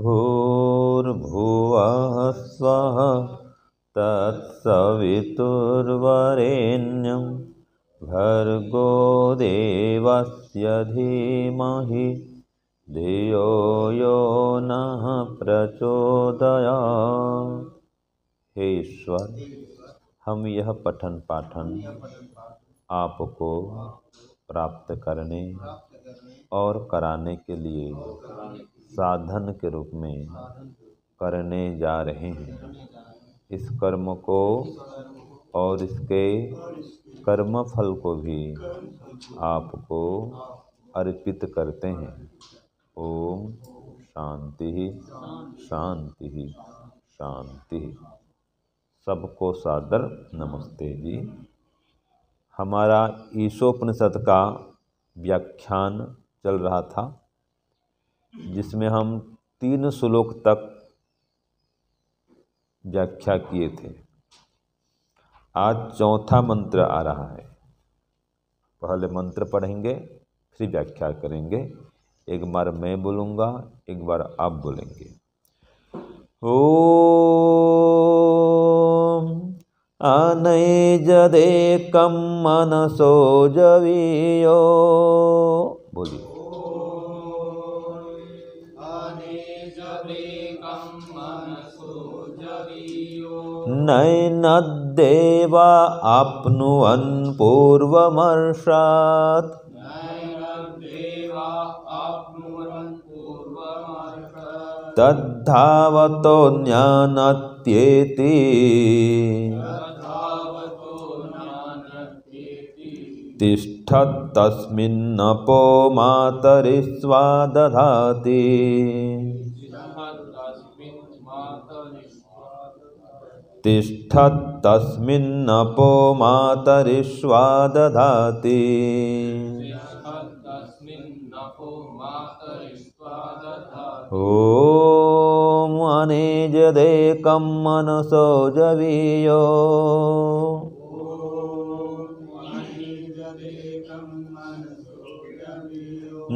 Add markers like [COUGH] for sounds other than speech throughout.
भूर्भुवः स्वः तत्सवितुर्वरेण्यं भर्गो देवस्य धीमहि धियो यो नः प्रचोदया हे ईश्वर हम यह पठन पाठन आपको प्राप्त करने और कराने के लिए साधन के रूप में करने जा रहे हैं इस कर्म को और इसके कर्म फल को भी आपको अर्पित करते हैं ओम शांति शांति शांति सबको सादर नमस्ते जी हमारा ईशोपनिषद का व्याख्यान चल रहा था जिसमें हम तीन श्लोक तक व्याख्या किए थे आज चौथा मंत्र आ रहा है पहले मंत्र पढ़ेंगे फिर व्याख्या करेंगे एक बार मैं बोलूँगा एक बार आप बोलेंगे ओ अनैजदेकं मनसो जवीयो बोलिए नैनद्देवा आपनुवन पूर्वमर्षात् तद्धावतो ज्ञानत्येति तिष्ठत्तस्मिन्नपो मातरि स्वादधाति तिष्ठत्तस्मिन्नपो मातरि स्वादधाति ॐ अनेजदेकं मनसो जवीयो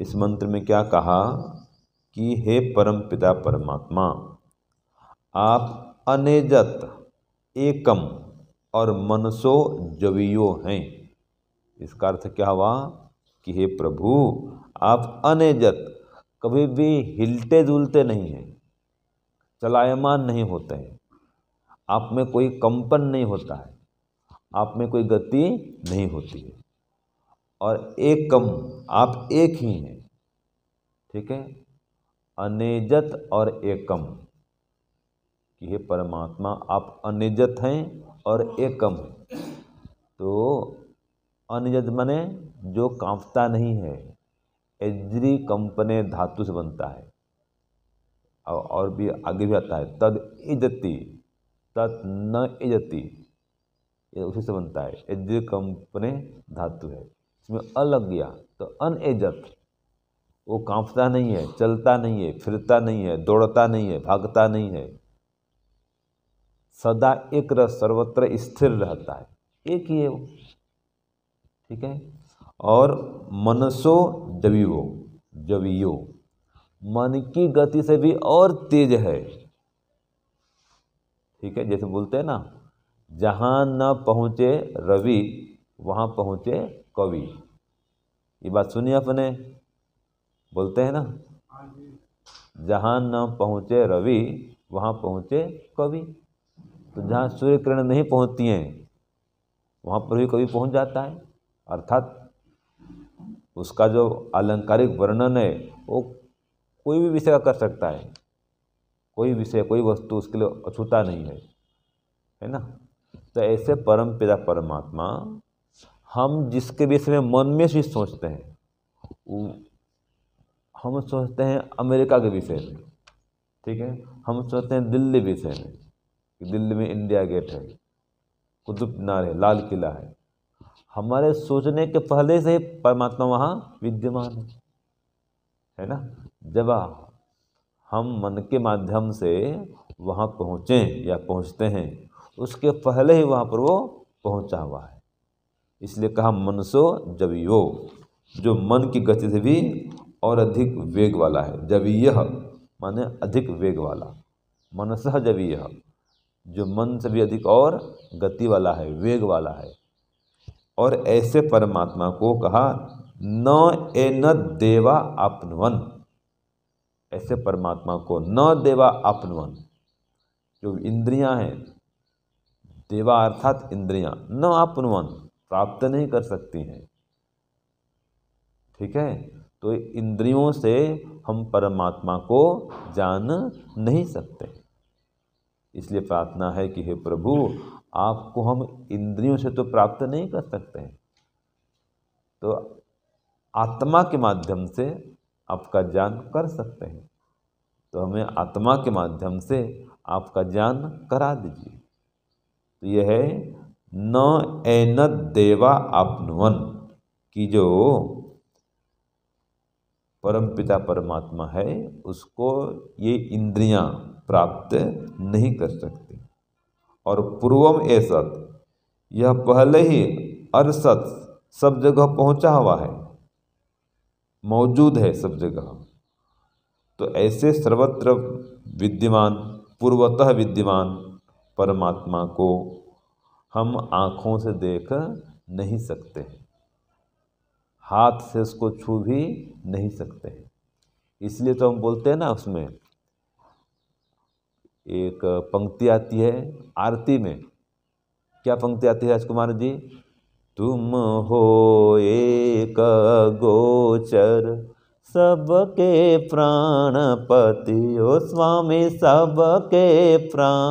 इस मंत्र में क्या कहा कि हे परम पिता परमात्मा आप अनेजत एकम और मनसो जवियो हैं इसका अर्थ क्या हुआ कि हे प्रभु आप अनेजत कभी भी हिलते जुलते नहीं हैं चलायमान नहीं होते हैं आप में कोई कंपन नहीं होता है आप में कोई गति नहीं होती है और एक कम आप एक ही हैं ठीक है अनेजत और एकम कि हे परमात्मा आप अनेजत हैं और एकम हैं तो अनेजत मने जो कांपता नहीं है एजरी कंपने धातु से बनता है और भी आगे भी आता है तद इजती तत् न इजती ये उसी से बनता है एजरी कंपने धातु है इसमें अ लग गया तो अन एजत वो कांपता नहीं है चलता नहीं है फिरता नहीं है दौड़ता नहीं है भागता नहीं है सदा एक रस सर्वत्र स्थिर रहता है एक ही है वो ठीक है और मनसो जवियो जवीयो मन की गति से भी और तेज है ठीक है जैसे बोलते हैं ना जहाँ न पहुँचे रवि वहाँ पहुँचे कवि ये बात सुनिए अपने बोलते हैं ना जहाँ न पहुँचे रवि वहाँ पहुँचे कवि तो जहाँ सूर्य किरण नहीं पहुँचती हैं वहाँ पर भी कवि पहुँच जाता है अर्थात उसका जो आलंकारिक वर्णन है वो कोई भी विषय का कर सकता है कोई विषय कोई वस्तु उसके लिए अछूता नहीं है है ना तो ऐसे परम पिता परमात्मा हम जिसके विषय में मन में भी सोचते हैं हम सोचते हैं अमेरिका के विषय में ठीक है हम सोचते हैं दिल्ली विषय में कि दिल्ली में इंडिया गेट है कुतुब मीनार है लाल किला है हमारे सोचने के पहले से ही परमात्मा वहाँ विद्यमान है है ना जब हम मन के माध्यम से वहाँ पहुँचें या पहुँचते हैं उसके पहले ही वहाँ पर वो पहुँचा हुआ है इसलिए कहा मनसो जब यो जो मन की गति से भी और अधिक वेग वाला है जब यह माने अधिक वेग वाला मनस जब यह जो मन से भी अधिक और गति वाला है वेग वाला है और ऐसे परमात्मा को कहा न ए न देवा अपनवन ऐसे परमात्मा को न देवा अपनवन जो इंद्रियां हैं देवा अर्थात इंद्रियां न अपनवन प्राप्त नहीं कर सकती हैं ठीक है तो इंद्रियों से हम परमात्मा को जान नहीं सकते इसलिए प्रार्थना है कि हे प्रभु आपको हम इंद्रियों से तो प्राप्त नहीं कर सकते हैं तो आत्मा के माध्यम से आपका ज्ञान कर सकते हैं तो हमें आत्मा के माध्यम से आपका ज्ञान करा दीजिए तो यह है न एनत देवा आपनवन कि जो परमपिता परमात्मा है उसको ये इंद्रियां प्राप्त नहीं कर सकती और पूर्वम एसत यह पहले ही अरसत सब जगह पहुंचा हुआ है मौजूद है सब जगह तो ऐसे सर्वत्र विद्यमान पूर्वतः विद्यमान परमात्मा को हम आँखों से देख नहीं सकते हैं हाथ से उसको छू भी नहीं सकते हैं इसलिए तो हम बोलते हैं ना उसमें एक पंक्ति आती है आरती में क्या पंक्ति आती है राजकुमार जी तुम हो एक गोचर सबके प्राणपति ओ स्वामी सबके प्राणपति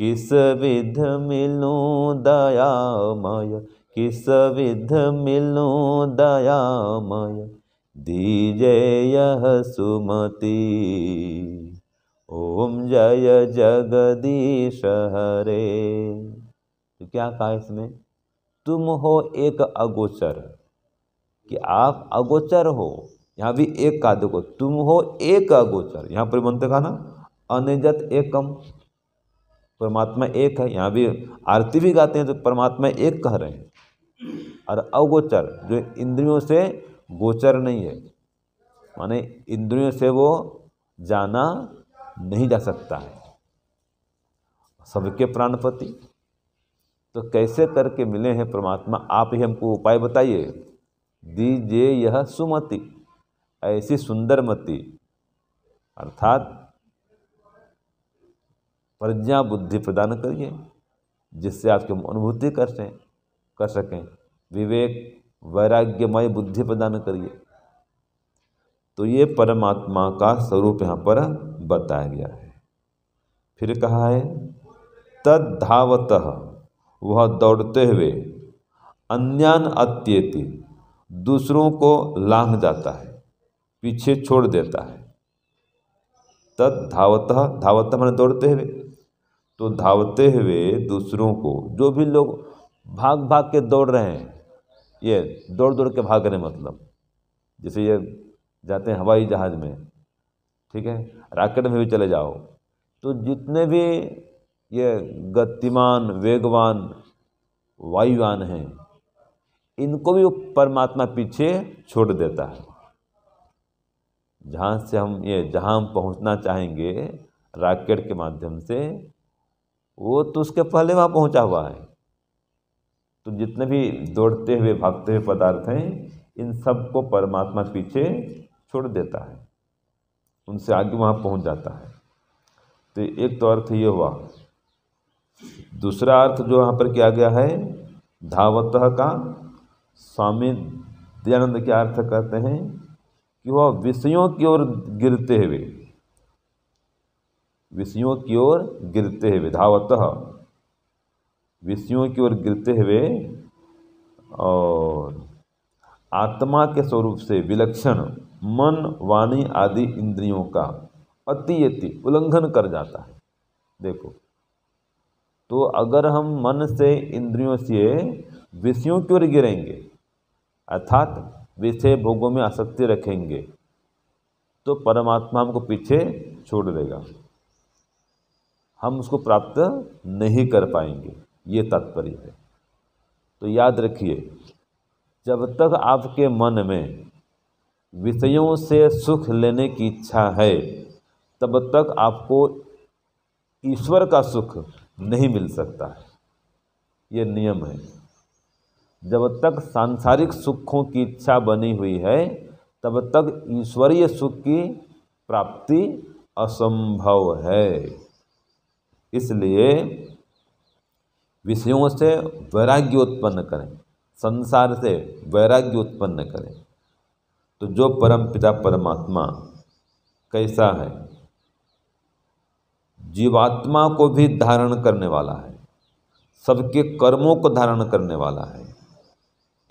किस विध मिलो दया माया किस विध मिलो दया माया दीजे यह सुमति ओम जय जगदीश हरे तो क्या कहा इसमें तुम हो एक अगोचर कि आप अगोचर हो यहाँ भी एक का देखो तुम हो एक अगोचर यहाँ पर मंत्र कहा ना अनिजत एकम परमात्मा एक है यहाँ भी आरती भी गाते हैं तो परमात्मा एक कह रहे हैं और अगोचर जो इंद्रियों से गोचर नहीं है माने इंद्रियों से वो जाना नहीं जा सकता है सबके प्राणपति तो कैसे करके मिले हैं परमात्मा आप ही हमको उपाय बताइए दीजिए यह सुमति ऐसी सुंदर मति अर्थात प्रज्ञा बुद्धि प्रदान करिए जिससे आपकी अनुभूति कर सकें कर सकें विवेक वैराग्यमय बुद्धि प्रदान करिए तो ये परमात्मा का स्वरूप यहाँ पर बताया गया है फिर कहा है तद धावत वह दौड़ते हुए अन्यान अत्येति दूसरों को लांघ जाता है पीछे छोड़ देता है तद धावत धावत मैंने दौड़ते हुए तो धावते हुए दूसरों को जो भी लोग भाग भाग के दौड़ रहे हैं ये दौड़ दौड़ के भाग रहे मतलब जैसे ये जाते हैं हवाई जहाज़ में ठीक है राकेट में भी चले जाओ तो जितने भी ये गतिमान वेगवान वायुवान हैं इनको भी परमात्मा पीछे छोड़ देता है जहाँ से हम ये जहाँ हम पहुँचना चाहेंगे राकेट के माध्यम से वो तो उसके पहले वहाँ पहुँचा हुआ है तो जितने भी दौड़ते हुए भागते हुए पदार्थ हैं इन सब को परमात्मा पीछे छोड़ देता है उनसे आगे वहाँ पहुँच जाता है तो एक तो अर्थ ये हुआ दूसरा अर्थ जो यहाँ पर किया गया है धावत का स्वामी दयानंद के अर्थ कहते हैं कि वह विषयों की ओर गिरते हुए विषयों की ओर गिरते हुए धावत विषयों की ओर गिरते हुए और आत्मा के स्वरूप से विलक्षण मन वाणी आदि इंद्रियों का अति अति उल्लंघन कर जाता है देखो तो अगर हम मन से इंद्रियों से विषयों की ओर गिरेंगे अर्थात विषय भोगों में आसक्ति रखेंगे तो परमात्मा हमको पीछे छोड़ देगा हम उसको प्राप्त नहीं कर पाएंगे ये तात्पर्य है तो याद रखिए जब तक आपके मन में विषयों से सुख लेने की इच्छा है तब तक आपको ईश्वर का सुख नहीं मिल सकता है ये नियम है जब तक सांसारिक सुखों की इच्छा बनी हुई है तब तक ईश्वरीय सुख की प्राप्ति असंभव है इसलिए विषयों से वैराग्य उत्पन्न करें संसार से वैराग्य उत्पन्न करें तो जो परम पिता परमात्मा कैसा है जीवात्मा को भी धारण करने वाला है सबके कर्मों को धारण करने वाला है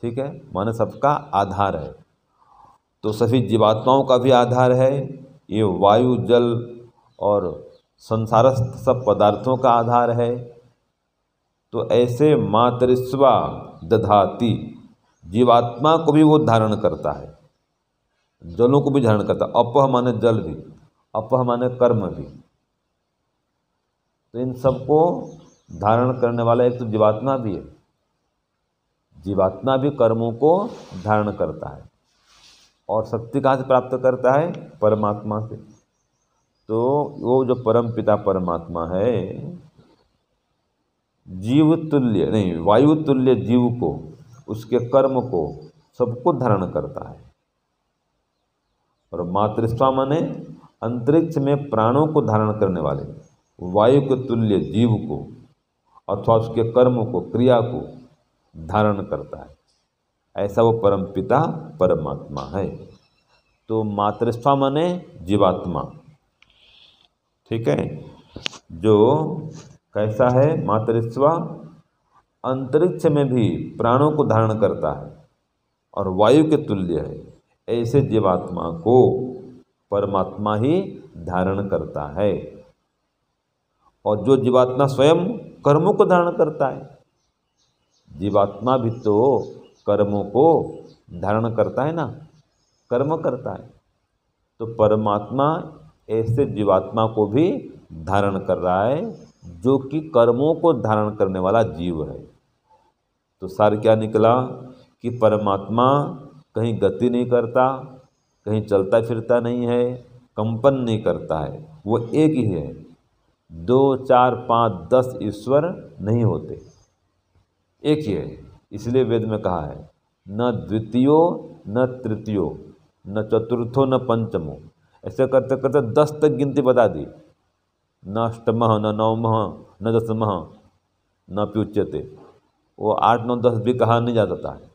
ठीक है माने सबका आधार है तो सभी जीवात्माओं का भी आधार है ये वायु जल और संसारस्थ सब पदार्थों का आधार है तो ऐसे मातृस्वा दधाती जीवात्मा को भी वो धारण करता है जलों को भी धारण करता है अपह माने जल भी अपह माने कर्म भी तो इन सबको धारण करने वाला एक तो जीवात्मा भी है जीवात्मा भी कर्मों को धारण करता है और शक्ति कहाँ से प्राप्त करता है परमात्मा से तो वो जो परम पिता परमात्मा है जीव तुल्य नहीं वायु तुल्य जीव को उसके कर्म को सबको धारण करता है और मातृस्वा माने अंतरिक्ष में प्राणों को धारण करने वाले वायु के तुल्य जीव को अथवा उसके कर्म को क्रिया को धारण करता है ऐसा वो परम पिता परमात्मा है तो मातृस्वा माने जीवात्मा ठीक है जो कैसा है मातृस्वा अंतरिक्ष में भी प्राणों को धारण करता है और वायु के तुल्य है ऐसे जीवात्मा को परमात्मा ही धारण करता है और जो जीवात्मा स्वयं कर्मों को धारण करता है जीवात्मा भी तो कर्मों को धारण करता है ना कर्म करता है तो परमात्मा ऐसे जीवात्मा को भी धारण कर रहा है जो कि कर्मों को धारण करने वाला जीव है तो सार क्या निकला कि परमात्मा कहीं गति नहीं करता कहीं चलता फिरता नहीं है कंपन नहीं करता है वो एक ही है दो चार पाँच दस ईश्वर नहीं होते एक ही है इसलिए वेद में कहा है न द्वितीयो न तृतीयो न चतुर्थो न पंचमो ऐसे करते करते दस तक गिनती बता दी न अष्टम न नवम न दसम न प्युच्यते वो आठ नौ दस भी कहा नहीं जाता है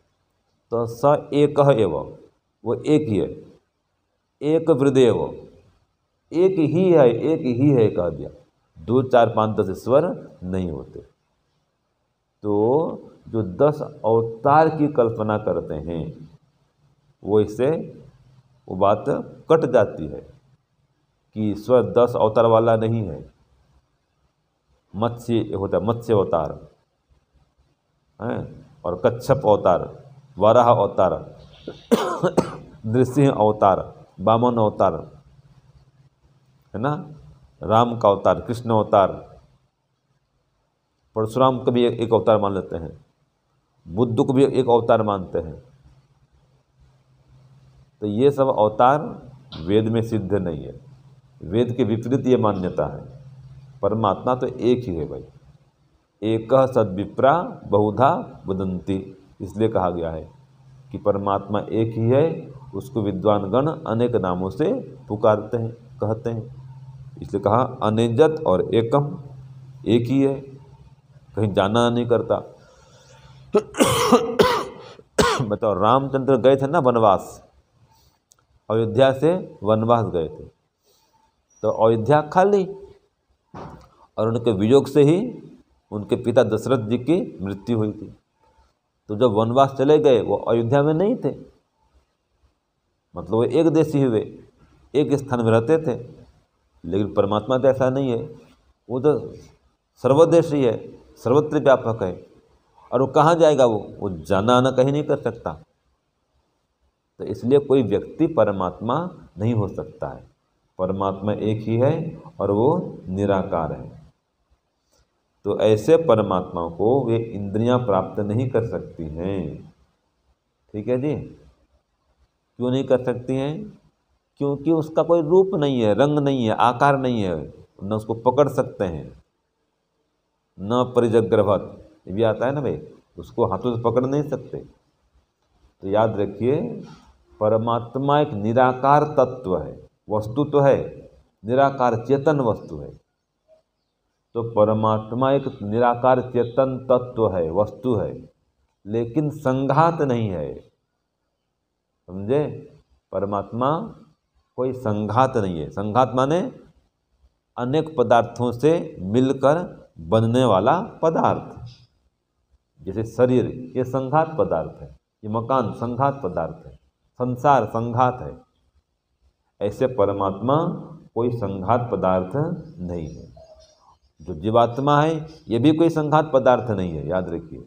तो स एक एव वो एक ही है एक वृदेव एक ही है एक ही है कह दिया दो चार पाँच दस स्वर नहीं होते तो जो दस अवतार की कल्पना करते हैं वो इससे वो बात कट जाती है कि ईश्वर दस अवतार वाला नहीं है मत्स्य होता है मत्स्य अवतार है और कच्छप अवतार वराह अवतार [COUGHS] नृसिंह अवतार बामन अवतार है ना राम का अवतार कृष्ण अवतार परशुराम का भी एक अवतार मान लेते हैं बुद्ध को भी एक अवतार मानते हैं तो ये सब अवतार वेद में सिद्ध नहीं है वेद के विपरीत ये मान्यता है परमात्मा तो एक ही है भाई एक सदविप्रा बहुधा बुदंती इसलिए कहा गया है कि परमात्मा एक ही है उसको विद्वानगण अनेक नामों से पुकारते हैं कहते हैं इसलिए कहा अनेजत और एकम एक ही है कहीं जाना नहीं करता [COUGHS] बताओ रामचंद्र गए थे ना वनवास अयोध्या से वनवास गए थे तो अयोध्या खाली और उनके वियोग से ही उनके पिता दशरथ जी की मृत्यु हुई थी तो जब वनवास चले गए वो अयोध्या में नहीं थे मतलब वो एक देशी हुए एक स्थान में रहते थे लेकिन परमात्मा तो ऐसा नहीं है वो तो सर्वदेशी है सर्वत्र व्यापक है और वो कहाँ जाएगा वो वो जाना आना कहीं नहीं कर सकता तो इसलिए कोई व्यक्ति परमात्मा नहीं हो सकता है परमात्मा एक ही है और वो निराकार है तो ऐसे परमात्मा को वे इंद्रियां प्राप्त नहीं कर सकती हैं ठीक है जी क्यों नहीं कर सकती हैं क्योंकि उसका कोई रूप नहीं है रंग नहीं है आकार नहीं है न उसको पकड़ सकते हैं न परिजग्रभत ये भी आता है ना भाई उसको हाथों से पकड़ नहीं सकते तो याद रखिए परमात्मा एक निराकार तत्व है वस्तु तो है निराकार चेतन वस्तु है तो परमात्मा एक निराकार चेतन तत्व है वस्तु है लेकिन संघात नहीं है समझे परमात्मा कोई संघात नहीं है संघात माने अनेक पदार्थों से मिलकर बनने वाला पदार्थ जैसे शरीर ये संघात पदार्थ है ये मकान संघात पदार्थ है संसार संघात है ऐसे परमात्मा कोई संघात पदार्थ नहीं है जो जीवात्मा है ये भी कोई संघात पदार्थ नहीं है याद रखिए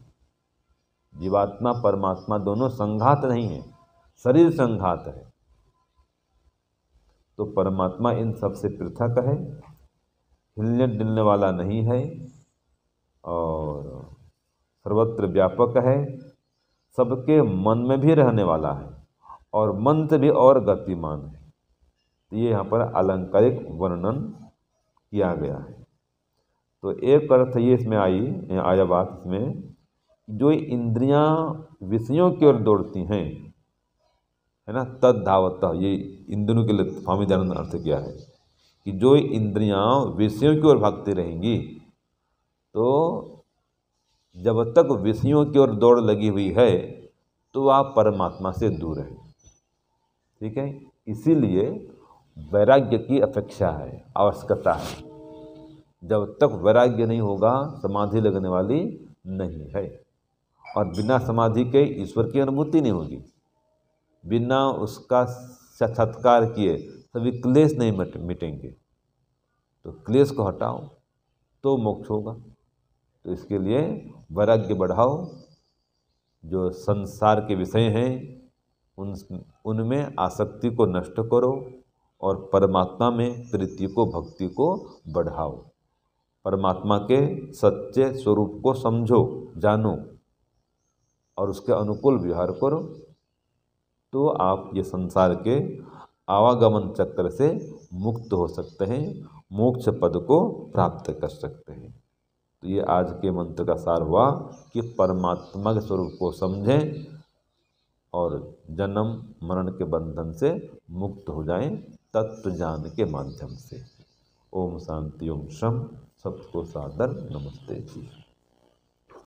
जीवात्मा परमात्मा दोनों संघात नहीं है शरीर संघात है तो परमात्मा इन सबसे पृथक है हिलने डिलने वाला नहीं है और सर्वत्र व्यापक है सबके मन में भी रहने वाला है और मंत्र भी और गतिमान है तो ये यहाँ पर अलंकारिक वर्णन किया गया है तो एक अर्थ ये इसमें आई आया बात इसमें जो इंद्रियाँ विषयों की ओर दौड़ती हैं है ना तद धावत ये इंद्रियों के लिए स्वामी दयानंद अर्थ किया है कि जो इंद्रियाँ विषयों की ओर भागती रहेंगी तो जब तक विषयों की ओर दौड़ लगी हुई है तो आप परमात्मा से दूर हैं ठीक है इसीलिए वैराग्य की अपेक्षा है आवश्यकता है जब तक वैराग्य नहीं होगा समाधि लगने वाली नहीं है और बिना समाधि के ईश्वर की अनुभूति नहीं होगी बिना उसका साक्षात्कार किए सभी क्लेश नहीं मिटेंगे तो क्लेश को हटाओ तो मोक्ष होगा तो इसके लिए वैराग्य बढ़ाओ जो संसार के विषय हैं उन उनमें आसक्ति को नष्ट करो और परमात्मा में प्रीति को भक्ति को बढ़ाओ परमात्मा के सच्चे स्वरूप को समझो जानो और उसके अनुकूल व्यवहार करो तो आप ये संसार के आवागमन चक्र से मुक्त हो सकते हैं मोक्ष पद को प्राप्त कर सकते हैं तो ये आज के मंत्र का सार हुआ कि परमात्मा के स्वरूप को समझें और जन्म मरण के बंधन से मुक्त हो जाएं तत्व ज्ञान के माध्यम से ओम शांति ओम श्रम सबको सादर नमस्ते जी